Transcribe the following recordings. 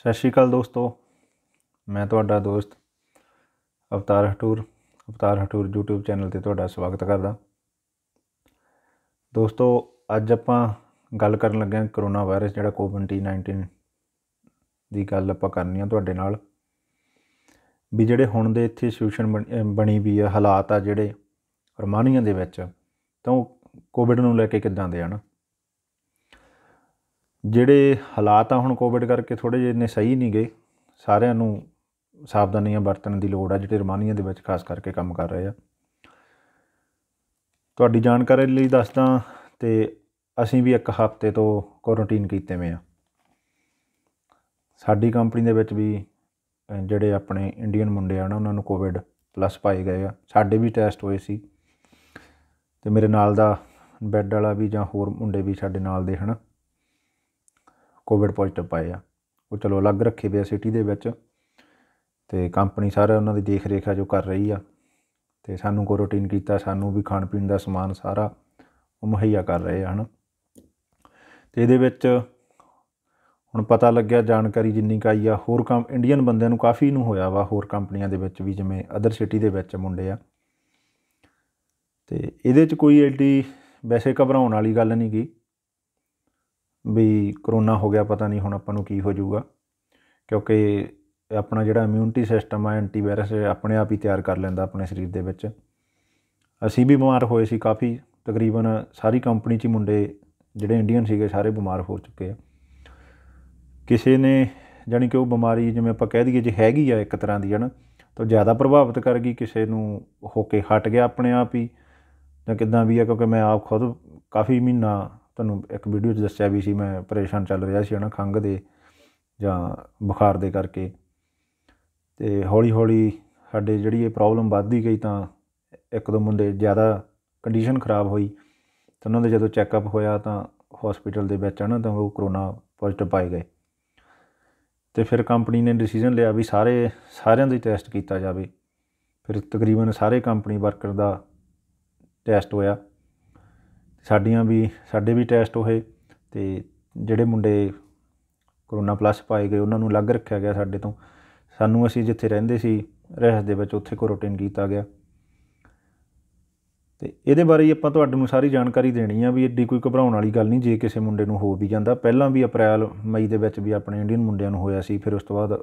ਸਤਿ ਸ਼੍ਰੀ ਅਕਾਲ ਦੋਸਤੋ ਮੈਂ ਤੁਹਾਡਾ ਦੋਸਤ ਅਵਤਾਰ ਹਟੂਰ ਅਵਤਾਰ ਹਟੂਰ YouTube ਚੈਨਲ ਤੇ ਤੁਹਾਡਾ ਸਵਾਗਤ ਕਰਦਾ ਦੋਸਤੋ ਅੱਜ ਆਪਾਂ ਗੱਲ ਕਰਨ ਲੱਗੇ ਹਾਂ ਕਰੋਨਾ ਵਾਇਰਸ ਜਿਹੜਾ ਕੋਵਿਡ-19 ਦੀ ਗੱਲ ਆਪਾਂ ਕਰਨੀ ਆ ਤੁਹਾਡੇ ਨਾਲ ਵੀ ਜਿਹੜੇ ਹੁਣ ਦੇ ਇੱਥੇ ਸਿਚੁਏਸ਼ਨ ਬਣੀ ਵੀ ਆ ਹਾਲਾਤ ਆ ਜਿਹੜੇ ਰਮਾਨੀਆਂ ਦੇ ਵਿੱਚ ਤਾਂ ਕੋਵਿਡ ਨੂੰ ਲੈ ਕੇ ਕਿੱਦਾਂ ਦੇ ਹਨ ਜਿਹੜੇ ਹਾਲਾਤ ਆ ਹੁਣ ਕੋਵਿਡ ਕਰਕੇ ਥੋੜੇ ਜਿਹੇ ਨੇ ਸਹੀ ਨਹੀਂ ਗਏ ਸਾਰਿਆਂ ਨੂੰ ਸਾਵਧਾਨੀਆਂ ਵਰਤਣ ਦੀ ਲੋੜ ਆ ਜਿਹੜੇ ਰਮਾਨੀਆਂ ਦੇ ਵਿੱਚ ਖਾਸ ਕਰਕੇ ਕੰਮ ਕਰ ਰਹੇ ਆ ਤੁਹਾਡੀ ਜਾਣਕਾਰੀ ਲਈ ਦੱਸਦਾ ਤੇ ਅਸੀਂ ਵੀ ਇੱਕ ਹਫ਼ਤੇ ਤੋਂ ਕੁਆਰੰਟਾਈਨ ਕੀਤੇ ਹੋਏ ਆ ਸਾਡੀ ਕੰਪਨੀ ਦੇ ਵਿੱਚ ਵੀ ਜਿਹੜੇ ਆਪਣੇ ਇੰਡੀਅਨ ਮੁੰਡੇ ਆ ਨਾ ਉਹਨਾਂ ਨੂੰ ਕੋਵਿਡ ਪਲੱਸ ਪਾਏ ਗਏ ਆ ਸਾਡੇ ਵੀ ਟੈਸਟ ਹੋਏ ਸੀ ਤੇ ਮੇਰੇ ਨਾਲ ਦਾ ਬੈੱਡ ਵਾਲਾ ਵੀ ਜਾਂ ਹੋਰ ਮੁੰਡੇ ਵੀ ਸਾਡੇ ਨਾਲ ਦੇ ਹਨ ਕੋਵਿਡ ਪੋਜ਼ਿਟਿਵ ਪਾਏ ਆ ਉਹ ਚਲੋ ਅਲੱਗ ਰੱਖੇ ਪਿਆ ਸਿਟੀ ਦੇ ਵਿੱਚ ਤੇ ਕੰਪਨੀ ਸਾਰਾ ਉਹਨਾਂ ਦੀ ਦੇਖ ਰੇਖਾ ਜੋ ਕਰ ਰਹੀ ਆ ਤੇ ਸਾਨੂੰ ਕੋ ਰੂਟੀਨ ਕੀਤਾ ਸਾਨੂੰ ਵੀ ਖਾਣ ਪੀਣ ਦਾ ਸਮਾਨ ਸਾਰਾ ਉਹ ਮੁਹੱਈਆ ਕਰ ਰਹੇ ਹਨ ਤੇ ਇਹਦੇ ਵਿੱਚ ਹੁਣ ਪਤਾ ਲੱਗਿਆ ਜਾਣਕਾਰੀ ਜਿੰਨੀ ਕਾਈ ਆ ਹੋਰ ਕੰਮ ਇੰਡੀਅਨ ਬੰਦਿਆਂ ਨੂੰ ਕਾਫੀ ਨੂੰ ਹੋਇਆ ਵਾ ਹੋਰ ਕੰਪਨੀਆਂ ਦੇ ਵਿੱਚ ਵੀ ਜਿਵੇਂ ਅਦਰ ਸਿਟੀ ਦੇ ਵਿੱਚ ਮੁੰਡੇ ਆ ਤੇ ਇਹਦੇ 'ਚ ਕੋਈ ਐਡੀ ਵੈਸੇ ਘਬਰਾਉਣ ਵਾਲੀ ਗੱਲ ਨਹੀਂ ਗਈ ਵੀ ਕਰੋਨਾ ਹੋ ਗਿਆ ਪਤਾ ਨਹੀਂ ਹੁਣ ਆਪਾਂ ਨੂੰ ਕੀ ਹੋ ਜਾਊਗਾ ਕਿਉਂਕਿ ਆਪਣਾ ਜਿਹੜਾ ਇਮਿਊਨਿਟੀ ਸਿਸਟਮ ਆ ਐਂਟੀਵਾਇਰਸ ਆਪਣੇ ਆਪ ਹੀ ਤਿਆਰ ਕਰ ਲੈਂਦਾ ਆਪਣੇ ਸਰੀਰ ਦੇ ਵਿੱਚ ਅਸੀਂ ਵੀ ਬਿਮਾਰ ਹੋਏ ਸੀ ਕਾਫੀ ਤਕਰੀਬਨ ਸਾਰੀ ਕੰਪਨੀ 'ਚ ਮੁੰਡੇ ਜਿਹੜੇ ਇੰਡੀਅਨ ਸੀਗੇ ਸਾਰੇ ਬਿਮਾਰ ਹੋ ਚੁੱਕੇ ਆ ਕਿਸੇ ਨੇ ਜਾਨੀ ਕਿ ਉਹ ਬਿਮਾਰੀ ਜਿਵੇਂ ਆਪਾਂ ਕਹਿ ਦਈਏ ਜੇ ਹੈਗੀ ਆ ਇੱਕ ਤਰ੍ਹਾਂ ਦੀ ਹਨ ਤਾਂ ਜ਼ਿਆਦਾ ਪ੍ਰਭਾਵਿਤ ਕਰ ਗਈ ਕਿਸੇ ਨੂੰ ਹੋ ਕੇ ਹਟ ਗਿਆ ਆਪਣੇ ਆਪ ਹੀ ਜਾਂ ਕਿਦਾਂ ਵੀ ਆ ਕਿਉਂਕਿ ਮੈਂ ਆਪ ਖੁਦ ਕਾਫੀ ਮਹੀਨਾ ਤੁਹਾਨੂੰ ਇੱਕ ਵੀਡੀਓ 'ਚ ਦੱਸਿਆ ਵੀ ਸੀ ਮੈਂ ਪਰੇਸ਼ਾਨ ਚੱਲ ਰਿਹਾ ਸੀ ਹਨਾ ਖੰਗ ਦੇ ਜਾਂ ਬੁਖਾਰ ਦੇ ਕਰਕੇ ਤੇ ਹੌਲੀ ਹੌਲੀ ਸਾਡੇ ਜਿਹੜੀ ਇਹ ਪ੍ਰੋਬਲਮ ਵੱਧਦੀ ਗਈ ਤਾਂ ਇੱਕ ਦੋ ਮੁੰਡੇ ਜ਼ਿਆਦਾ ਕੰਡੀਸ਼ਨ ਖਰਾਬ ਹੋਈ ਤਾਂ ਉਹਨਾਂ ਦੇ ਜਦੋਂ ਚੈੱਕਅਪ ਹੋਇਆ ਤਾਂ ਹਸਪੀਟਲ ਦੇ ਵਿੱਚ ਹਨਾ ਤਾਂ ਉਹ ਕਰੋਨਾ ਪੋਜ਼ਿਟਿਵ ਪਾਏ ਗਏ ਤੇ ਫਿਰ ਕੰਪਨੀ ਨੇ ਡਿਸੀਜਨ ਲਿਆ ਵੀ ਸਾਰੇ ਸਾਰਿਆਂ ਦੀ ਟੈਸਟ ਕੀਤਾ ਜਾਵੇ ਫਿਰ ਤਕਰੀਬਨ ਸਾਰੇ ਕੰਪਨੀ ਵਰਕਰ ਦਾ ਟੈਸਟ ਹੋਇਆ ਸਾਡੀਆਂ ਵੀ ਸਾਡੇ ਵੀ ਟੈਸਟ ਹੋਏ ਤੇ ਜਿਹੜੇ ਮੁੰਡੇ ਕਰੋਨਾ ਪਲੱਸ ਪਾਏ ਗਏ ਉਹਨਾਂ ਨੂੰ ਅਲੱਗ ਰੱਖਿਆ ਗਿਆ ਸਾਡੇ ਤੋਂ ਸਾਨੂੰ ਅਸੀਂ ਜਿੱਥੇ ਰਹਿੰਦੇ ਸੀ ਰਹਿਸ ਦੇ ਵਿੱਚ ਉੱਥੇ ਕੁਆਰੰਟਾਈਨ ਕੀਤਾ ਗਿਆ ਤੇ ਇਹਦੇ ਬਾਰੇ ਆਪਾਂ ਤੁਹਾਡੇ ਨੂੰ ਸਾਰੀ ਜਾਣਕਾਰੀ ਦੇਣੀ ਆ ਵੀ ਏਡੀ ਕੋਈ ਘਬਰਾਉਣ ਵਾਲੀ ਗੱਲ ਨਹੀਂ ਜੇ ਕਿਸੇ ਮੁੰਡੇ ਨੂੰ ਹੋ ਵੀ ਜਾਂਦਾ ਪਹਿਲਾਂ ਵੀ ਅਪ੍ਰੈਲ ਮਈ ਦੇ ਵਿੱਚ ਵੀ ਆਪਣੇ ਇੰਡੀਅਨ ਮੁੰਡਿਆਂ ਨੂੰ ਹੋਇਆ ਸੀ ਫਿਰ ਉਸ ਤੋਂ ਬਾਅਦ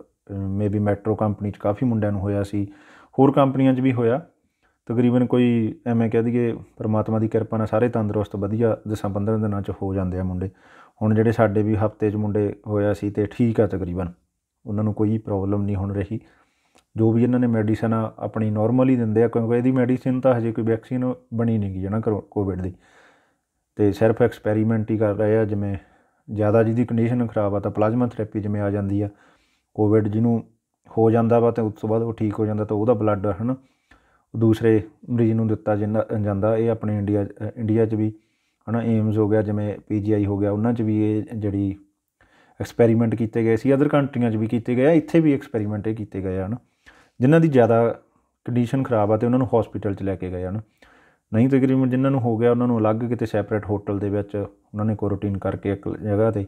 ਮੇਬੀ ਮੈਟਰੋ ਕੰਪਨੀ 'ਚ ਕਾਫੀ ਮੁੰਡਿਆਂ ਨੂੰ ਹੋਇਆ ਸੀ ਹੋਰ ਕੰਪਨੀਆਂ 'ਚ ਵੀ ਹੋਇਆ ਤਕਰੀਬਨ ਕੋਈ ਐਵੇਂ ਕਹਿ ਦਈਏ ਪਰਮਾਤਮਾ ਦੀ ਕਿਰਪਾ ਨਾਲ ਸਾਰੇ ਤੰਦਰੁਸਤ ਵਧੀਆ ਦਸਾਂ 15 ਦਿਨਾਂ ਚ ਹੋ ਜਾਂਦੇ ਆ ਮੁੰਡੇ ਹੁਣ ਜਿਹੜੇ ਸਾਡੇ ਵੀ ਹਫਤੇ ਚ ਮੁੰਡੇ ਹੋਇਆ ਸੀ ਤੇ ਠੀਕ ਆ ਤਕਰੀਬਨ ਉਹਨਾਂ ਨੂੰ ਕੋਈ ਪ੍ਰੋਬਲਮ ਨਹੀਂ ਹੁਣ ਰਹੀ ਜੋ ਵੀ ਇਹਨਾਂ ਨੇ ਮੈਡੀਸਨ ਆਪਣੀ ਨਾਰਮਲ ਹੀ ਦਿੰਦੇ ਆ ਕਿਉਂਕਿ ਇਹਦੀ ਮੈਡੀਸਨ ਤਾਂ ਹਜੇ ਕੋਈ ਵੈਕਸੀਨ ਬਣੀ ਨਹੀਂ ਗਈ ਜਣਾ ਕੋਵਿਡ ਦੀ ਤੇ ਸਿਰਫ ਐਕਸਪੈਰੀਮੈਂਟ ਹੀ ਕਰ ਰਹੇ ਆ ਜਿਵੇਂ ਜ਼ਿਆਦਾ ਜਿਹਦੀ ਕੰਡੀਸ਼ਨ ਖਰਾਬ ਆ ਤਾਂ ਪਲਾਜ਼ਮਾ ਥੈਰੇਪੀ ਜਿਵੇਂ ਆ ਜਾਂਦੀ ਆ ਕੋਵਿਡ ਜਿਹਨੂੰ ਹੋ ਜਾਂਦਾ ਵਾ ਤੇ ਉਸ ਤੋਂ ਬਾਅਦ ਉਹ ਠੀਕ ਹੋ ਜਾਂਦਾ ਤਾਂ ਉਹਦਾ ਬਲੱਡ ਹਨ ਦੂਸਰੇ ਮਰੀਜ਼ ਨੂੰ ਦਿੱਤਾ ਜਿੰਨਾ ਜਾਂਦਾ ਇਹ ਆਪਣੇ ਇੰਡੀਆ ਇੰਡੀਆ 'ਚ ਵੀ ਹਨਾ ਏਮਸ ਹੋ ਗਿਆ ਜਿਵੇਂ ਪੀਜੀਆਈ ਹੋ ਗਿਆ ਉਹਨਾਂ 'ਚ ਵੀ ਇਹ ਜਿਹੜੀ ਐਕਸਪੈਰੀਮੈਂਟ ਕੀਤੇ ਗਏ ਸੀ ਅਦਰ ਕੰਟਰੀਆਂ 'ਚ ਵੀ ਕੀਤੇ ਗਏ ਆ ਇੱਥੇ ਵੀ ਐਕਸਪੈਰੀਮੈਂਟ ਇਹ ਕੀਤੇ ਗਏ ਹਨ ਜਿਨ੍ਹਾਂ ਦੀ ਜ਼ਿਆਦਾ ਕੰਡੀਸ਼ਨ ਖਰਾਬ ਆ ਤੇ ਉਹਨਾਂ ਨੂੰ ਹਸਪੀਟਲ 'ਚ ਲੈ ਕੇ ਗਏ ਹਨ ਨਹੀਂ ਤਕਰੀਬਨ ਜਿਨ੍ਹਾਂ ਨੂੰ ਹੋ ਗਿਆ ਉਹਨਾਂ ਨੂੰ ਅਲੱਗ ਕਿਤੇ ਸੈਪਰੇਟ ਹੋਟਲ ਦੇ ਵਿੱਚ ਉਹਨਾਂ ਨੇ ਕੁਆਰੰਟਾਈਨ ਕਰਕੇ ਇੱਕ ਜਗ੍ਹਾ ਤੇ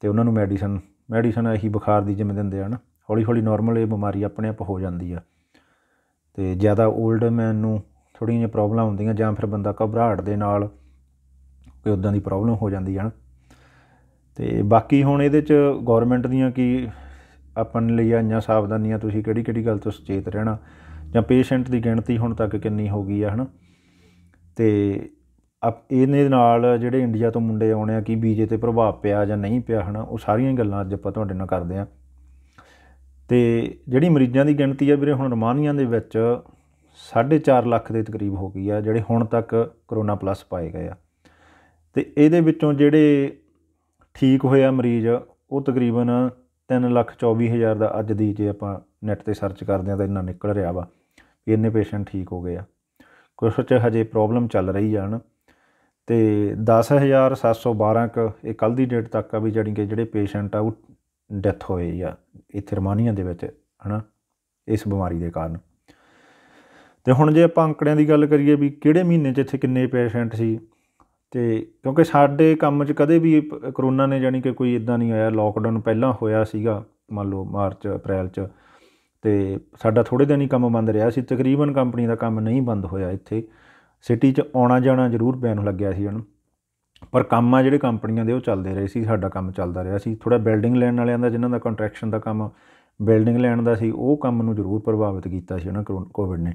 ਤੇ ਉਹਨਾਂ ਨੂੰ ਮੈਡੀਸਨ ਮੈਡੀਸਨ ਇਹੀ ਬੁਖਾਰ ਦੀ ਜਿਵੇਂ ਦਿੰਦੇ ਹਨ ਹੌਲੀ ਹੌਲੀ ਨਾਰਮਲ ਇਹ ਬਿਮਾਰੀ ਆਪਣੇ ਆਪ ਹੋ ਜਾਂਦੀ ਆ ਤੇ ਜ਼ਿਆਦਾ 올ਡ ਮੈਨ ਨੂੰ ਥੋੜੀਆਂ ਜਿਹੀਆਂ ਪ੍ਰੋਬਲਮ ਹੁੰਦੀਆਂ ਜਾਂ ਫਿਰ ਬੰਦਾ ਘਬਰਾਹਟ ਦੇ ਨਾਲ ਕੋਈ ਉਦਾਂ ਦੀ ਪ੍ਰੋਬਲਮ ਹੋ ਜਾਂਦੀ ਹੈ ਤੇ ਬਾਕੀ ਹੁਣ ਇਹਦੇ 'ਚ ਗਵਰਨਮੈਂਟ ਦੀਆਂ ਕੀ ਆਪਣ ਲਈ ਆਈਆਂ ਸਾਵਧਾਨੀਆਂ ਤੁਸੀਂ ਕਿਹੜੀ ਕਿਹੜੀ ਗੱਲ ਤੋਂ ਸੁਚੇਤ ਰਹਿਣਾ ਜਾਂ ਪੇਸ਼ੈਂਟ ਦੀ ਗਿਣਤੀ ਹੁਣ ਤੱਕ ਕਿੰਨੀ ਹੋ ਗਈ ਹੈ ਹਨ ਤੇ ਆਪ ਇਹਨੇ ਨਾਲ ਜਿਹੜੇ ਇੰਡੀਆ ਤੋਂ ਮੁੰਡੇ ਆਉਣੇ ਆ ਕੀ ਵੀਜ਼ੇ ਤੇ ਪ੍ਰਭਾਵ ਪਿਆ ਜਾਂ ਨਹੀਂ ਪਿਆ ਹਨ ਉਹ ਸਾਰੀਆਂ ਗੱਲਾਂ ਅੱਜ ਆਪਾਂ ਤੁਹਾਡੇ ਨਾਲ ਕਰਦੇ ਆ ਤੇ ਜਿਹੜੀ ਮਰੀਜ਼ਾਂ ਦੀ ਗਿਣਤੀ ਆ ਵੀਰੇ ਹੁਣ ਰਮਾਨੀਆਂ ਦੇ ਵਿੱਚ 4.5 ਲੱਖ ਦੇ ਤਕਰੀਬ ਹੋ ਗਈ ਆ ਜਿਹੜੇ ਹੁਣ ਤੱਕ ਕਰੋਨਾ ਪਲੱਸ ਪਾਏ ਗਏ ਆ ਤੇ ਇਹਦੇ ਵਿੱਚੋਂ ਜਿਹੜੇ ਠੀਕ ਹੋਇਆ ਮਰੀਜ਼ ਉਹ ਤਕਰੀਬਨ 3,24,000 ਦਾ ਅੱਜ ਦੀ ਜੇ ਆਪਾਂ ਨੈਟ ਤੇ ਸਰਚ ਕਰਦੇ ਆ ਤਾਂ ਇੰਨਾ ਨਿਕਲ ਰਿਹਾ ਵਾ ਵੀ ਇੰਨੇ ਪੇਸ਼ੈਂਟ ਠੀਕ ਹੋ ਗਏ ਆ ਕੁਝ ਵਿੱਚ ਹਜੇ ਪ੍ਰੋਬਲਮ ਚੱਲ ਰਹੀ ਆ ਤੇ 10712 ਕ ਇਹ ਕੱਲ ਦੀ ਡੇਟ ਤੱਕ ਆ ਵੀ ਜਿਹੜੀ ਕਿ ਜਿਹੜੇ ਪੇਸ਼ੈਂਟ ਆ ਉਹ ਡੈਥ ਹੋਈ ਆ ਇੱਥੇ ਰਮਾਨੀਆ ਦੇ ਵਿੱਚ ਹਨਾ ਇਸ ਬਿਮਾਰੀ ਦੇ ਕਾਰਨ ਤੇ ਹੁਣ ਜੇ ਆਪਾਂ ਅੰਕੜਿਆਂ ਦੀ ਗੱਲ ਕਰੀਏ ਵੀ ਕਿਹੜੇ ਮਹੀਨੇ 'ਚ ਇੱਥੇ ਕਿੰਨੇ ਪੇਸ਼ੈਂਟ ਸੀ ਤੇ ਕਿਉਂਕਿ ਸਾਡੇ ਕੰਮ 'ਚ ਕਦੇ ਵੀ ਕਰੋਨਾ ਨੇ ਜਾਨੀ ਕਿ ਕੋਈ ਇਦਾਂ ਨਹੀਂ ਆਇਆ ਲੋਕਡਾਊਨ ਪਹਿਲਾਂ ਹੋਇਆ ਸੀਗਾ ਮੰਨ ਲਓ ਮਾਰਚ ਅਪ੍ਰੈਲ 'ਚ ਤੇ ਸਾਡਾ ਥੋੜੇ ਦਿਨ ਹੀ ਕੰਮ ਬੰਦ ਰਿਹਾ ਸੀ ਤਕਰੀਬਨ ਕੰਪਨੀ ਦਾ ਕੰਮ ਨਹੀਂ ਬੰਦ ਹੋਇਆ ਇੱਥੇ ਸਿਟੀ 'ਚ ਆਉਣਾ ਜਾਣਾ ਜ਼ਰੂਰ ਬੈਨ ਲੱਗਿਆ ਸੀ ਉਹਨੂੰ ਪਰ ਕੰਮ ਆ ਜਿਹੜੇ ਕੰਪਨੀਆਂ ਦੇ ਉਹ ਚੱਲਦੇ ਰਹੇ ਸੀ ਸਾਡਾ ਕੰਮ ਚੱਲਦਾ ਰਿਹਾ ਸੀ ਥੋੜਾ ਬਿਲਡਿੰਗ ਲੈਣ ਵਾਲਿਆਂ ਦਾ ਜਿਨ੍ਹਾਂ ਦਾ ਕੰਟਰੈਕਸ਼ਨ ਦਾ ਕੰਮ ਬਿਲਡਿੰਗ ਲੈਣ ਦਾ ਸੀ ਉਹ ਕੰਮ ਨੂੰ ਜ਼ਰੂਰ ਪ੍ਰਭਾਵਿਤ ਕੀਤਾ ਸੀ ਹਨਾ ਕੋਵਿਡ ਨੇ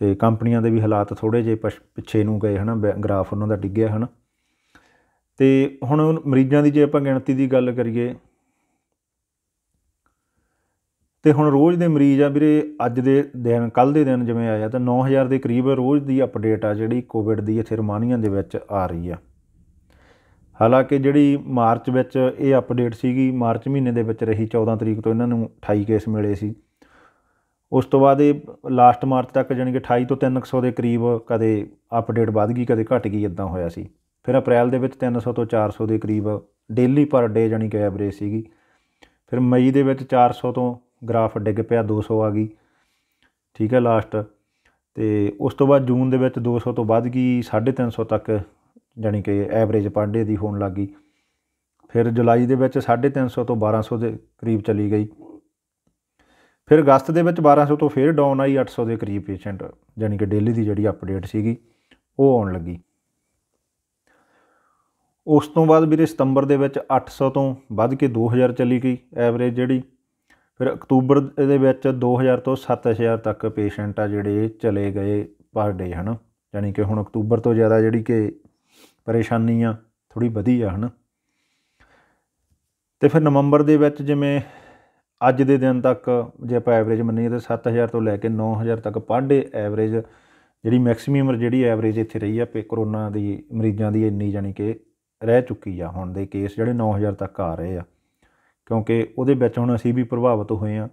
ਤੇ ਕੰਪਨੀਆਂ ਦੇ ਵੀ ਹਾਲਾਤ ਥੋੜੇ ਜੇ ਪਿੱਛੇ ਨੂੰ ਗਏ ਹਨਾ ਗ੍ਰਾਫ ਉਹਨਾਂ ਦਾ ਡਿੱਗਿਆ ਹਨਾ ਤੇ ਹੁਣ ਮਰੀਜ਼ਾਂ ਦੀ ਜੇ ਆਪਾਂ ਗਿਣਤੀ ਦੀ ਗੱਲ ਕਰੀਏ ਤੇ ਹੁਣ ਰੋਜ਼ ਦੇ ਮਰੀਜ਼ ਆ ਵੀਰੇ ਅੱਜ ਦੇ ਦਿਨ ਕੱਲ ਦੇ ਦਿਨ ਜਿਵੇਂ ਆਇਆ ਤਾਂ 9000 ਦੇ ਕਰੀਬ ਰੋਜ਼ ਦੀ ਅਪਡੇਟ ਆ ਜਿਹੜੀ ਕੋਵਿਡ ਦੀ ਇੱਥੇ ਰਮਾਨੀਆਂ ਦੇ ਵਿੱਚ ਆ ਰਹੀ ਆ ਹਾਲਾਂਕਿ ਜਿਹੜੀ ਮਾਰਚ ਵਿੱਚ ਇਹ ਅਪਡੇਟ ਸੀਗੀ ਮਾਰਚ ਮਹੀਨੇ ਦੇ ਵਿੱਚ ਰਹੀ 14 ਤਰੀਕ ਤੋਂ ਇਹਨਾਂ ਨੂੰ 28 ਕੇਸ ਮਿਲੇ ਸੀ ਉਸ ਤੋਂ ਬਾਅਦ ਇਹ ਲਾਸਟ ਮਾਰਚ ਤੱਕ ਜਾਨੀ ਕਿ 28 ਤੋਂ 300 ਦੇ ਕਰੀਬ ਕਦੇ ਅਪਡੇਟ ਵੱਧ ਗਈ ਕਦੇ ਘਟ ਗਈ ਇਦਾਂ ਹੋਇਆ ਸੀ ਫਿਰ ਅਪ੍ਰੈਲ ਦੇ ਵਿੱਚ 300 ਤੋਂ 400 ਦੇ ਕਰੀਬ ਡੇਲੀ ਪਰ ਡੇ ਜਾਨੀ ਕਿ ਐਵਰੇਜ ਸੀਗੀ ਫਿਰ ਮਈ ਦੇ ਵਿੱਚ 400 ਤੋਂ ਗ੍ਰਾਫ ਡਿੱਗ ਪਿਆ 200 ਆ ਗਈ ਠੀਕ ਹੈ ਲਾਸਟ ਤੇ ਉਸ ਤੋਂ ਬਾਅਦ ਜੂਨ ਦੇ ਵਿੱਚ 200 ਤੋਂ ਵੱਧ ਗਈ 350 ਤੱਕ ਜਾਨੀ ਕਿ ਐਵਰੇਜ ਪਾਂਡੇ ਦੀ ਹੋਣ ਲੱਗੀ ਫਿਰ ਜੁਲਾਈ ਦੇ ਵਿੱਚ 350 ਤੋਂ 1200 ਦੇ ਕਰੀਬ ਚਲੀ ਗਈ ਫਿਰ ਅਗਸਤ ਦੇ ਵਿੱਚ 1200 ਤੋਂ ਫਿਰ ਡਾਊਨ ਆਈ 800 ਦੇ ਕਰੀਬ ਪੇਸ਼ੈਂਟ ਜਾਨੀ ਕਿ ਡੇਲੀ ਦੀ ਜਿਹੜੀ ਅਪਡੇਟ ਸੀਗੀ ਉਹ ਆਉਣ ਲੱਗੀ ਉਸ ਤੋਂ ਬਾਅਦ ਵੀਰੇ ਸਤੰਬਰ ਦੇ ਵਿੱਚ 800 ਤੋਂ ਵੱਧ ਕੇ 2000 ਚਲੀ ਗਈ ਐਵਰੇਜ ਜਿਹੜੀ ਫਿਰ ਅਕਤੂਬਰ ਦੇ ਵਿੱਚ 2000 ਤੋਂ 7000 ਤੱਕ ਪੇਸ਼ੈਂਟ ਆ ਜਿਹੜੇ ਚਲੇ ਗਏ ਪਰ ਡੇ ਹਨ ਯਾਨੀ ਕਿ ਹੁਣ ਅਕਤੂਬਰ ਤੋਂ ਜ਼ਿਆਦਾ ਜਿਹੜੀ ਕਿ ਪਰੇਸ਼ਾਨੀ ਆ ਥੋੜੀ ਵਧੀ ਆ ਹਨ ਤੇ ਫਿਰ ਨਵੰਬਰ ਦੇ ਵਿੱਚ ਜਿਵੇਂ ਅੱਜ ਦੇ ਦਿਨ ਤੱਕ ਜੇ ਆਪਾਂ ਐਵਰੇਜ ਮੰਨੀਏ ਤਾਂ 7000 ਤੋਂ ਲੈ ਕੇ 9000 ਤੱਕ ਪਰ ਡੇ ਐਵਰੇਜ ਜਿਹੜੀ ਮੈਕਸਿਮਮ ਜਿਹੜੀ ਐਵਰੇਜ ਇੱਥੇ ਰਹੀ ਆ ਪੇ ਕਰੋਨਾ ਦੀ ਮਰੀਜ਼ਾਂ ਦੀ ਇੰਨੀ ਜਾਨੀ ਕਿ ਰਹਿ ਚੁੱਕੀ ਆ ਹੁਣ ਦੇ ਕੇਸ ਜਿਹੜੇ 9000 ਤੱਕ ਆ ਰਹੇ ਆ ਕਿਉਂਕਿ ਉਹਦੇ ਵਿੱਚ ਹੁਣ ਅਸੀਂ ਵੀ ਪ੍ਰਭਾਵਿਤ ਹੋਏ ਆ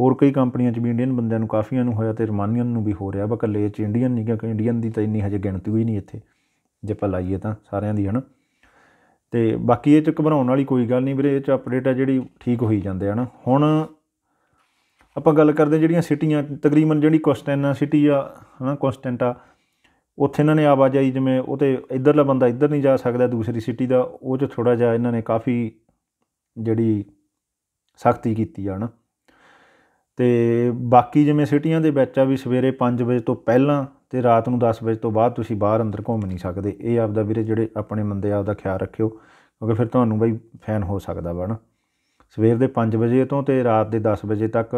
ਹੋਰ ਕਈ ਕੰਪਨੀਆਂ 'ਚ ਵੀ ਇੰਡੀਅਨ ਬੰਦਿਆਂ ਨੂੰ ਕਾਫੀਆਂ ਨੂੰ ਹੋਇਆ ਤੇ ਰਮਾਨੀਅਨ ਨੂੰ ਵੀ ਹੋ ਰਿਹਾ ਵਾ ਕੱਲੇ ਚ ਇੰਡੀਅਨ ਨਹੀਂ ਕਿਉਂਕਿ ਇੰਡੀਅਨ ਦੀ ਤਾਂ ਇੰਨੀ ਹਜੇ ਗਿਣਤੀ ਹੋਈ ਨਹੀਂ ਇੱਥੇ ਜੇ ਆਪਾਂ ਲਾਈਏ ਤਾਂ ਸਾਰਿਆਂ ਦੀ ਹਨ ਤੇ ਬਾਕੀ ਇਹ ਚ ਘਬਰਾਉਣ ਵਾਲੀ ਕੋਈ ਗੱਲ ਨਹੀਂ ਵੀਰੇ ਇਹ ਚ ਅਪਡੇਟ ਆ ਜਿਹੜੀ ਠੀਕ ਹੋਈ ਜਾਂਦੇ ਹਨ ਹੁਣ ਆਪਾਂ ਗੱਲ ਕਰਦੇ ਜਿਹੜੀਆਂ ਸਿਟੀਆਂ ਤਕਰੀਬਨ ਜਿਹੜੀ ਕੋਸਟੈਨਾ ਸਿਟੀ ਆ ਹਨਾ ਕੋਸਟੈਂਟਾ ਉੱਥੇ ਇਹਨਾਂ ਨੇ ਆਵਾਜਾਈ ਜਿਵੇਂ ਉਹ ਤੇ ਇਧਰਲਾ ਬੰਦਾ ਇਧਰ ਨਹੀਂ ਜਾ ਸਕਦਾ ਦੂਸਰੀ ਸਿਟੀ ਦਾ ਉਹ ਚ ਥੋੜਾ ਜਿਹਾ ਇਹਨਾਂ ਨੇ ਕਾਫੀ ਜਿਹੜੀ ਸਖਤੀ ਕੀਤੀ ਆ ਨਾ ਤੇ ਬਾਕੀ ਜਿਵੇਂ ਸਿਟੀਆਂ ਦੇ ਵਿੱਚ ਆ ਵੀ ਸਵੇਰੇ 5 ਵਜੇ ਤੋਂ ਪਹਿਲਾਂ ਤੇ ਰਾਤ ਨੂੰ 10 ਵਜੇ ਤੋਂ ਬਾਅਦ ਤੁਸੀਂ ਬਾਹਰ ਅੰਦਰ ਘੁੰਮ ਨਹੀਂ ਸਕਦੇ ਇਹ ਆਪਦਾ ਵੀਰੇ ਜਿਹੜੇ ਆਪਣੇ ਮੰਦੇ ਆਪਦਾ ਖਿਆਲ ਰੱਖਿਓ ਕਿਉਂਕਿ ਫਿਰ ਤੁਹਾਨੂੰ ਬਈ ਫੈਨ ਹੋ ਸਕਦਾ ਵਾ ਨਾ ਸਵੇਰ ਦੇ 5 ਵਜੇ ਤੋਂ ਤੇ ਰਾਤ ਦੇ 10 ਵਜੇ ਤੱਕ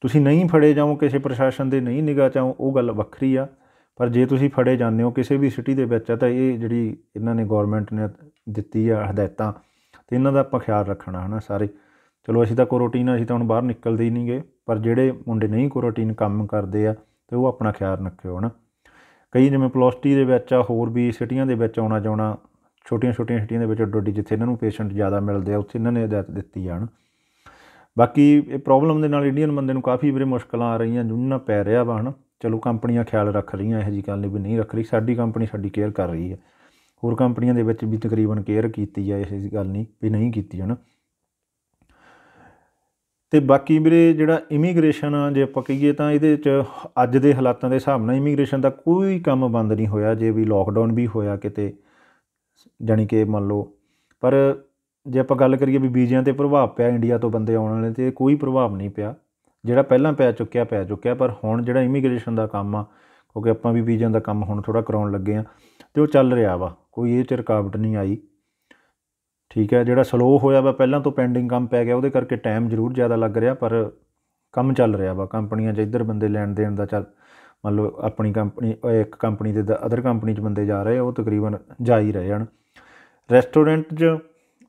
ਤੁਸੀਂ ਨਹੀਂ ਫੜੇ ਜਾਓ ਕਿਸੇ ਪ੍ਰਸ਼ਾਸਨ ਦੇ ਨਹੀਂ ਨਿਗਾਹ ਚਾਹੋ ਉਹ ਗੱਲ ਵੱਖਰੀ ਆ ਪਰ ਜੇ ਤੁਸੀਂ ਫੜੇ ਜਾਂਦੇ ਹੋ ਕਿਸੇ ਵੀ ਸਿਟੀ ਦੇ ਵਿੱਚ ਤਾਂ ਇਹ ਜਿਹੜੀ ਇਹਨਾਂ ਨੇ ਗਵਰਨਮੈਂਟ ਨੇ ਦਿੱਤੀ ਆ ਹਦਾਇਤਾਂ ਤੇ ਇਹਨਾਂ ਦਾ ਆਪਾਂ ਖਿਆਲ ਰੱਖਣਾ ਹਨਾ ਸਾਰੇ ਚਲੋ ਅਸੀਂ ਤਾਂ ਕੋ ਅਸੀਂ ਤਾਂ ਹੁਣ ਬਾਹਰ ਨਿਕਲਦੇ ਹੀ ਨਹੀਂਗੇ ਪਰ ਜਿਹੜੇ ਮੁੰਡੇ ਨਹੀਂ ਕੋ ਕੰਮ ਕਰਦੇ ਆ ਤੇ ਉਹ ਆਪਣਾ ਖਿਆਲ ਰੱਖਿਓ ਹਨਾ ਕਈ ਜਿਵੇਂ ਪਲੋਸਟੀ ਦੇ ਵਿੱਚ ਆ ਹੋਰ ਵੀ ਸਿਟੀਆਂ ਦੇ ਵਿੱਚ ਆਉਣਾ ਜਾਣਾ ਛੋਟੀਆਂ-ਛੋਟੀਆਂ ਸਿਟੀਆਂ ਦੇ ਵਿੱਚ ਡੋਡੀ ਜਿੱਥੇ ਇਹਨਾਂ ਨੂੰ ਪੇਸ਼ੈਂਟ ਜ਼ਿਆਦਾ ਮਿਲਦੇ ਆ ਉੱਥੇ ਇਹਨਾਂ ਨੇ ਹਦਾਇਤ ਦਿੱਤੀ ਜਾਣ ਬਾਕੀ ਇਹ ਪ੍ਰੋਬਲਮ ਦੇ ਨਾਲ ਇੰਡੀਅਨ ਬੰਦੇ ਨੂੰ ਕਾਫੀ ਵੀਰੇ ਮੁਸ਼ਕਲਾਂ ਆ ਰਹੀਆਂ ਜੁੰਨਾ ਪੈ ਰਿਹਾ ਵਾ ਹਨਾ ਚਲੋ ਕੰਪਨੀਆਂ ਖਿਆਲ ਰੱਖ ਰਹੀਆਂ ਇਹ ਜੀ ਗੱਲ ਨਹੀਂ ਵੀ ਨਹੀਂ ਰੱਖ ਰਹੀ ਸਾਡੀ ਕੰਪਨੀ ਸਾਡੀ ਕੇਅਰ ਕਰ ਰਹੀ ਹੈ ਹੋਰ ਕੰਪਨੀਆਂ ਦੇ ਵਿੱਚ ਵੀ ਤਕਰੀਬਨ ਕੇਅਰ ਕੀਤੀ ਆ ਇਸ ਗੱਲ ਨਹੀਂ ਵੀ ਨਹੀਂ ਕੀਤੀ ਹਨ ਤੇ ਬਾਕੀ ਵੀਰੇ ਜਿਹੜਾ ਇਮੀਗ੍ਰੇਸ਼ਨ ਆ ਜੇ ਆਪਾਂ ਕਹੀਏ ਤਾਂ ਇਹਦੇ ਚ ਅੱਜ ਦੇ ਹਾਲਾਤਾਂ ਦੇ ਹਿਸਾਬ ਨਾਲ ਇਮੀਗ੍ਰੇਸ਼ਨ ਦਾ ਕੋਈ ਕੰਮ ਬੰਦ ਨਹੀਂ ਹੋਇਆ ਜੇ ਵੀ ਲੋਕਡਾਊਨ ਵੀ ਹੋਇਆ ਕਿਤੇ ਜਾਨੀ ਕਿ ਮੰਨ ਲਓ ਪਰ ਜੇ ਆਪਾਂ ਗੱਲ ਕਰੀਏ ਵੀ ਵੀਜ਼ਿਆਂ ਤੇ ਪ੍ਰਭਾਵ ਪਿਆ ਇੰਡੀਆ ਤੋਂ ਬੰਦੇ ਆਉਣ ਵਾਲੇ ਤੇ ਕੋਈ ਪ੍ਰਭਾਵ ਨਹੀਂ ਪਿਆ ਜਿਹੜਾ ਪਹਿਲਾਂ ਪਿਆ ਚੁੱਕਿਆ ਪਿਆ ਚੁੱਕਿਆ ਪਰ ਹੁਣ ਜਿਹੜਾ ਇਮੀਗ੍ਰੇਸ਼ਨ ਦਾ ਕੰਮ ਆ ਕਿਉਂਕਿ ਆਪਾਂ ਵੀ ਵੀਜ਼ਿਆਂ ਦਾ ਕੰਮ ਹੁਣ ਥੋੜਾ ਕਰਾਉਣ ਲੱਗੇ ਆ ਤੇ ਉਹ ਚੱਲ ਰਿਹਾ ਵਾ ਕੋਈ ਇਹ 'ਚ ਰਕਾਵਟ ਨਹੀਂ ਆਈ ਠੀਕ ਹੈ ਜਿਹੜਾ ਸਲੋ ਹੋਇਆ ਵਾ ਪਹਿਲਾਂ ਤੋਂ ਪੈਂਡਿੰਗ ਕੰਮ ਪੈ ਗਿਆ ਉਹਦੇ ਕਰਕੇ ਟਾਈਮ ਜ਼ਰੂਰ ਜ਼ਿਆਦਾ ਲੱਗ ਰਿਹਾ ਪਰ ਕੰਮ ਚੱਲ ਰਿਹਾ ਵਾ ਕੰਪਨੀਆਂ 'ਚ ਇੱਧਰ ਬੰਦੇ ਲੈਣ ਦੇਣ ਦਾ ਚੱਲ ਮੰਨ ਲਓ ਆਪਣੀ ਕੰਪਨੀ ਇੱਕ ਕੰਪਨੀ ਦੇ ਅਦਰ ਕੰਪਨੀ 'ਚ ਬੰਦੇ ਜਾ ਰਹੇ ਉਹ ਤਕਰੀਬਨ ਜਾ ਹੀ ਰਹੇ ਹਨ ਰੈਸਟੋਰੈਂਟ 'ਚ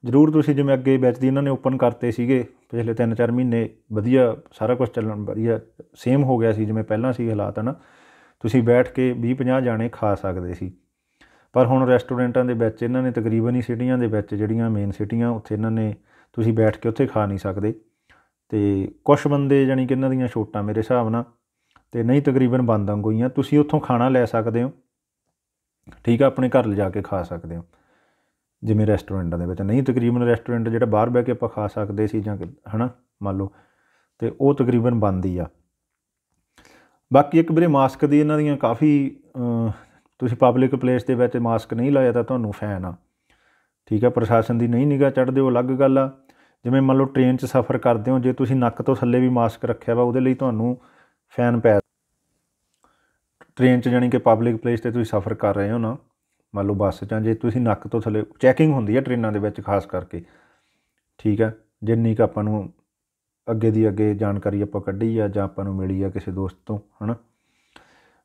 ਜ਼ਰੂਰ ਤੁਸੀਂ ਜਿਵੇਂ ਅੱਗੇ ਵਿੱਚ ਦੀ ਇਹਨਾਂ ਨੇ ਓਪਨ ਕਰਤੇ ਸੀਗੇ ਪਿਛਲੇ 3-4 ਮਹੀਨੇ ਵਧੀਆ ਸਾਰਾ ਕੁਝ ਚੱਲਣ ਵਧੀਆ ਸੇਮ ਹੋ ਗਿਆ ਸੀ ਜਿਵੇਂ ਪਹਿਲਾਂ ਸੀ ਹਾਲਾਤ ਹਨ ਤੁਸੀਂ ਬੈਠ ਕੇ 20-50 ਜਾਣੇ ਖਾ ਸਕਦੇ ਸੀ ਪਰ ਹੁਣ ਰੈਸਟੋਰੈਂਟਾਂ ਦੇ ਵਿੱਚ ਇਹਨਾਂ ਨੇ ਤਕਰੀਬਨ ਹੀ ਸਿਟੀਆਂ ਦੇ ਵਿੱਚ ਜਿਹੜੀਆਂ ਮੇਨ ਸਿਟੀਆਂ ਉੱਥੇ ਇਹਨਾਂ ਨੇ ਤੁਸੀਂ ਬੈਠ ਕੇ ਉੱਥੇ ਖਾ ਨਹੀਂ ਸਕਦੇ ਤੇ ਕੁਝ ਬੰਦੇ ਜਾਨੀ ਕਿ ਇਹਨਾਂ ਦੀਆਂ ਛੋਟਾਂ ਮੇਰੇ ਹਿਸਾਬ ਨਾਲ ਤੇ ਨਹੀਂ ਤਕਰੀਬਨ ਬੰਦ ਅੰਗੋਈਆਂ ਤੁਸੀਂ ਉੱਥੋਂ ਖਾਣਾ ਲੈ ਸਕਦੇ ਹੋ ਠੀਕ ਆ ਆਪਣੇ ਘਰ ਲਿਜਾ ਕੇ ਖਾ ਸਕਦੇ ਹੋ ਜਿਵੇਂ ਰੈਸਟੋਰੈਂਟਾਂ ਦੇ ਵਿੱਚ ਨਹੀਂ ਤਕਰੀਬਨ ਰੈਸਟੋਰੈਂਟ ਜਿਹੜਾ ਬਾਹਰ ਬਹਿ ਕੇ ਆਪਾਂ ਖਾ ਸਕਦੇ ਸੀ ਜਾਂ ਹਨਾ ਮੰਨ ਲਓ ਤੇ ਉਹ ਤਕਰੀਬਨ ਬੰਦ ਹੀ ਆ ਬਾਕੀ ਇੱਕ ਵੀਰੇ ਮਾਸਕ ਦੀ ਇਹਨਾਂ ਦੀਆਂ ਕਾਫੀ ਤੁਸੀਂ ਪਬਲਿਕ ਪਲੇਸ ਦੇ ਵਿੱਚ ਮਾਸਕ ਨਹੀਂ ਲਾਇਆ ਤਾਂ ਤੁਹਾਨੂੰ ਫੈਨ ਆ ਠੀਕ ਆ ਪ੍ਰਸ਼ਾਸਨ ਦੀ ਨਹੀਂ ਨਿਗਾ ਚੜਦੇ ਉਹ ਅਲੱਗ ਗੱਲ ਆ ਜਿਵੇਂ ਮੰਨ ਲਓ ਟ੍ਰੇਨ 'ਚ ਸਫ਼ਰ ਕਰਦੇ ਹੋ ਜੇ ਤੁਸੀਂ ਨੱਕ ਤੋਂ ਥੱਲੇ ਵੀ ਮਾਸਕ ਰੱਖਿਆ ਵਾ ਉਹਦੇ ਲਈ ਤੁਹਾਨੂੰ ਫੈਨ ਪੈ ਟ੍ਰੇਨ 'ਚ ਜਾਨੀ ਕਿ ਪਬਲਿਕ ਪਲੇਸ ਤੇ ਤੁਸੀਂ ਸਫ਼ਰ ਕਰ ਰਹੇ ਹੋ ਨਾ ਮੰਨ ਲਓ ਬੱਸ 'ਚ ਜੇ ਤੁਸੀਂ ਨੱਕ ਤੋਂ ਥੱਲੇ ਚੈਕਿੰਗ ਹੁੰਦੀ ਆ ਟ੍ਰੇਨਾਂ ਦੇ ਵਿੱਚ ਖਾਸ ਕਰਕੇ ਠੀਕ ਹੈ ਜਿੰਨੀ ਕ ਆਪਾਂ ਨੂੰ ਅੱਗੇ ਦੀ ਅੱਗੇ ਜਾਣਕਾਰੀ ਆਪਾਂ ਕੱਢੀ ਆ ਜਾਂ ਆਪਾਂ ਨੂੰ ਮਿਲੀ ਆ ਕਿਸੇ ਦੋਸਤ ਤੋਂ ਹਨਾ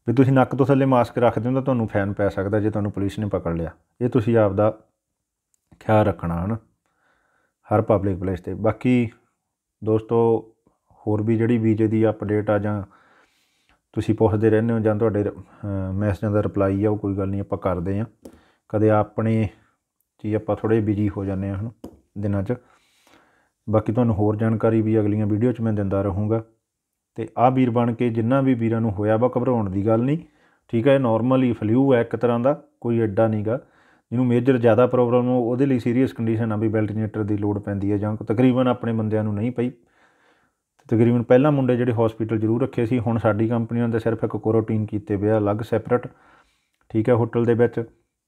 ਵੀ ਤੁਸੀਂ ਨੱਕ ਤੋਂ ਥੱਲੇ ਮਾਸਕ ਰੱਖਦੇ ਹੋ ਤਾਂ ਤੁਹਾਨੂੰ ਫੈਨ ਪੈ ਸਕਦਾ ਜੇ ਤੁਹਾਨੂੰ ਪੁਲਿਸ ਨੇ ਪਕੜ ਲਿਆ ਇਹ ਤੁਸੀਂ ਆਪ ਦਾ ਖਿਆਲ ਰੱਖਣਾ ਹਨ ਹਰ ਪਬਲਿਕ ਪਲੇਸ ਤੇ ਬਾਕੀ ਦੋਸਤੋ ਹੋਰ ਵੀ ਜਿਹੜੀ ਵੀਜ਼ੇ ਦੀ ਅਪਡੇਟ ਆ ਜਾਂ ਤੁਸੀਂ ਪੁੱਛਦੇ ਰਹਿੰਦੇ ਹੋ ਜਾਂ ਤੁਹਾਡੇ ਮੈਸੇਜਾਂ ਦਾ ਰਿਪਲਾਈ ਆ ਉਹ ਕੋਈ ਗੱਲ ਨਹੀਂ ਆਪਾਂ ਕਰਦੇ ਆ ਕਦੇ ਆਪਣੇ ਜੀ ਆਪਾਂ ਥੋੜੇ ਬਿਜੀ ਹੋ ਜਾਂਦੇ ਆ ਹਨ ਦਿਨਾਂ 'ਚ ਬਾਕੀ ਤੁਹਾਨੂੰ ਹੋਰ ਜਾਣਕਾਰੀ ਵੀ ਅਗਲੀਆਂ ਵੀਡੀਓ 'ਚ ਮੈਂ ਦਿੰਦਾ ਰਹੂੰਗਾ ਤੇ ਆ ਵੀਰ ਬਣ ਕੇ ਜਿੰਨਾ ਵੀ ਵੀਰਾਂ ਨੂੰ ਹੋਇਆ ਵਾ ਘਬਰਾਉਣ ਦੀ ਗੱਲ ਨਹੀਂ ਠੀਕ ਹੈ ਨਾਰਮਲੀ ਨਾਰਮਲ ਹੀ ਫਲੂ ਹੈ ਇੱਕ ਤਰ੍ਹਾਂ ਦਾ ਕੋਈ ਐਡਾ ਨਹੀਂਗਾ ਜਿਹਨੂੰ ਮੇਜਰ ਜ਼ਿਆਦਾ ਪ੍ਰੋਬਲਮ ਹੋ ਉਹਦੇ ਲਈ ਸੀਰੀਅਸ ਕੰਡੀਸ਼ਨ ਆ ਵੀ ਵੈਂਟੀਲੇਟਰ ਦੀ ਲੋੜ ਪੈਂਦੀ ਹੈ ਜਾਂ ਤਕਰੀਬਨ ਆਪਣੇ ਬੰਦਿਆਂ ਨੂੰ ਨਹੀਂ ਪਈ ਤਕਰੀਬਨ ਪਹਿਲਾਂ ਮੁੰਡੇ ਜਿਹੜੇ ਹਸਪੀਟਲ ਜ਼ਰੂਰ ਰੱਖੇ ਸੀ ਹੁਣ ਸਾਡੀ ਕੰਪਨੀ ਉਹਨਾਂ ਦਾ ਸਿਰਫ ਇੱਕ ਕੁਆਰੰਟਾਈਨ ਕੀਤੇ ਪਿਆ ਅਲੱਗ ਸੈਪਰੇਟ ਠੀਕ ਹੈ ਹੋਟਲ ਦੇ ਵਿੱਚ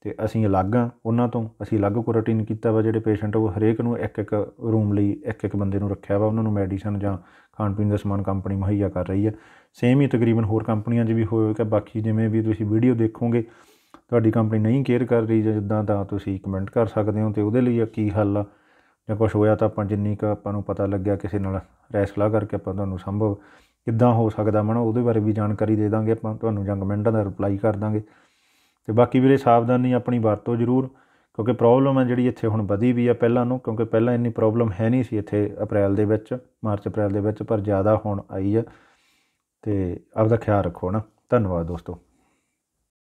ਤੇ ਅਸੀਂ ਅਲੱਗ ਆ ਉਹਨਾਂ ਤੋਂ ਅਸੀਂ ਅਲੱਗ ਕੁਆਰੰਟਾਈਨ ਕੀਤਾ ਵਾ ਜਿਹੜੇ ਪੇਸ਼ੈਂਟ ਉਹ ਹਰੇਕ ਨੂੰ ਇੱਕ ਇੱਕ ਰੂਮ ਲਈ ਇੱਕ ਇੱਕ ਬੰਦੇ ਨੂੰ ਰੱਖਿਆ ਵਾ ਉਹਨਾਂ ਨੂੰ ਮੈਡੀਸਨ ਜਾਂ ਖਾਣ ਪੀਣ ਦਾ ਸਮਾਨ ਕੰਪਨੀ ਮੁਹੱਈਆ ਕਰ ਰਹੀ ਹੈ ਸੇਮ ਹੀ ਤਕਰੀਬਨ ਹੋਰ ਕੰਪਨੀਆਂ 'ਚ ਵੀ ਹੋਏਗਾ ਬਾਕੀ ਜਿਵੇਂ ਵੀ ਤੁਸੀਂ ਵੀਡੀਓ ਦੇਖੋਗੇ ਤੁਹਾਡੀ ਕੰਪਨੀ ਨਹੀਂ ਕੇਅਰ ਕਰ ਰਹੀ ਜਾਂ ਜਿੱਦਾਂ ਤਾਂ ਤੁਸੀਂ ਕਮੈਂਟ ਕਰ ਸਕਦੇ ਹੋ ਤੇ ਉਹਦੇ ਲਈ ਕੀ ਹੱਲ ਆ ਜਾਂ ਕੁਝ ਹੋਇਆ ਤਾਂ ਆਪਾਂ ਜਿੰਨੀ ਕ ਆਪਾਂ ਨੂੰ ਪਤਾ ਲੱਗਿਆ ਕਿਸੇ ਨਾਲ ਰੈਸਲਾ ਕਰਕੇ ਆਪਾਂ ਤੁਹਾਨੂੰ ਸੰਭਵ ਕਿੱਦਾਂ ਹੋ ਸਕਦਾ ਮਨ ਉਹਦੇ ਬਾਰੇ ਵੀ ਜਾਣਕਾਰੀ ਦੇ ਦਾਂਗੇ ਆਪਾਂ ਤੁਹਾਨੂੰ ਜਾਂ ਕਮੈਂਟਾਂ ਦਾ ਰਿਪਲਾਈ ਕਰ ਦਾਂਗੇ ਤੇ ਬਾਕੀ ਵੀਰੇ ਸਾਵਧਾਨੀ ਆਪਣੀ ਵਰਤੋ ਜ਼ਰੂਰ ਕਿਉਂਕਿ ਪ੍ਰੋਬਲਮ ਹੈ ਜਿਹੜੀ ਇੱਥੇ ਹੁਣ ਵਧੀ ਵੀ ਆ ਪਹਿਲਾਂ ਨੂੰ ਕਿਉਂਕਿ ਪਹਿਲਾਂ ਇੰਨੀ ਪ੍ਰੋਬਲਮ ਹੈ ਨਹੀਂ ਸੀ ਇੱਥੇ ਅਪ੍ਰੈਲ ਦੇ ਵਿੱਚ ਮਾਰਚ ਅਪ੍ਰੈਲ ਦੇ ਵਿੱਚ ਪਰ ਜ਼ਿਆਦਾ ਹੁਣ ਆਈ ਆ ਤੇ ਆਪਦਾ ਖਿਆਲ ਰੱਖੋ ਨਾ ਧੰਨਵਾਦ ਦੋਸਤੋ